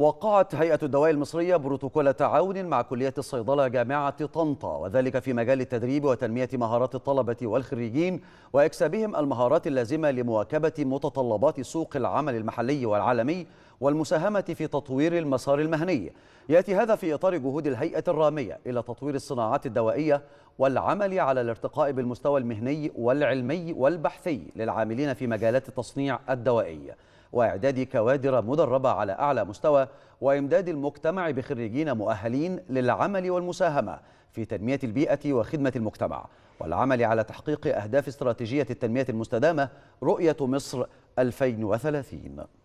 وقعت هيئة الدواء المصرية بروتوكول تعاون مع كلية الصيدلة جامعة طنطا وذلك في مجال التدريب وتنمية مهارات الطلبة والخريجين وإكسابهم المهارات اللازمة لمواكبة متطلبات سوق العمل المحلي والعالمي والمساهمة في تطوير المسار المهني يأتي هذا في إطار جهود الهيئة الرامية إلى تطوير الصناعات الدوائية والعمل على الارتقاء بالمستوى المهني والعلمي والبحثي للعاملين في مجالات التصنيع الدوائي وإعداد كوادر مدربة على أعلى مستوى وإمداد المجتمع بخريجين مؤهلين للعمل والمساهمة في تنمية البيئة وخدمة المجتمع والعمل على تحقيق أهداف استراتيجية التنمية المستدامة رؤية مصر 2030